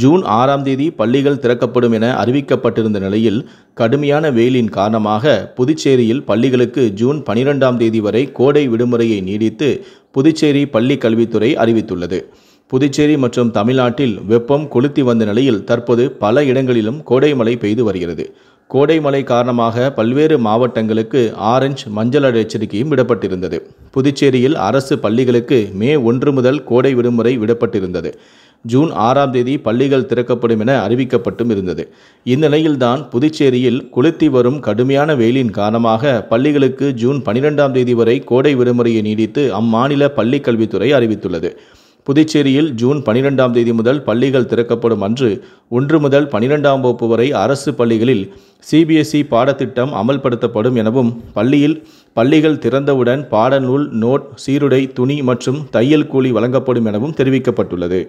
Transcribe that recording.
June ஆறாம் தேதி பள்ளிகள் திறக்கப்படும் என அறிவிக்கப்பட்டிருந்த நிலையில் கடுமையான வெயிலின் காரணமாக புதுச்சேரியில் பள்ளிகளுக்கு ஜூன் பனிரெண்டாம் தேதி வரை கோடை விடுமுறையை நீடித்து புதுச்சேரி பள்ளி கல்வித்துறை அறிவித்துள்ளது புதுச்சேரி மற்றும் தமிழ்நாட்டில் வெப்பம் கொளுத்தி வந்த நிலையில் தற்போது பல இடங்களிலும் கோடை மழை பெய்து வருகிறது கோடை மழை காரணமாக பல்வேறு மாவட்டங்களுக்கு ஆரஞ்சு மஞ்சள் எச்சரிக்கையும் விடப்பட்டிருந்தது புதுச்சேரியில் அரசு பள்ளிகளுக்கு மே ஒன்று முதல் கோடை விடுமுறை விடப்பட்டிருந்தது ஜூன் ஆறாம் தேதி பள்ளிகள் திறக்கப்படும் என அறிவிக்கப்பட்டும் இருந்தது இந்நிலையில்தான் புதுச்சேரியில் குளித்தி வரும் கடுமையான வெயிலின் காரணமாக பள்ளிகளுக்கு ஜூன் பனிரெண்டாம் தேதி வரை கோடை விடுமுறையை நீடித்து அம்மாநில பள்ளிக் கல்வித்துறை அறிவித்துள்ளது புதுச்சேரியில் ஜூன் பனிரெண்டாம் தேதி முதல் பள்ளிகள் திறக்கப்படும் அன்று ஒன்று முதல் பனிரெண்டாம் வகுப்பு வரை அரசு பள்ளிகளில் சிபிஎஸ்இ பாடத்திட்டம் அமல்படுத்தப்படும் எனவும் பள்ளியில் பள்ளிகள் திறந்தவுடன் பாடநூல் நோட் சீருடை துணி மற்றும் தையல் கூலி வழங்கப்படும் எனவும் தெரிவிக்கப்பட்டுள்ளது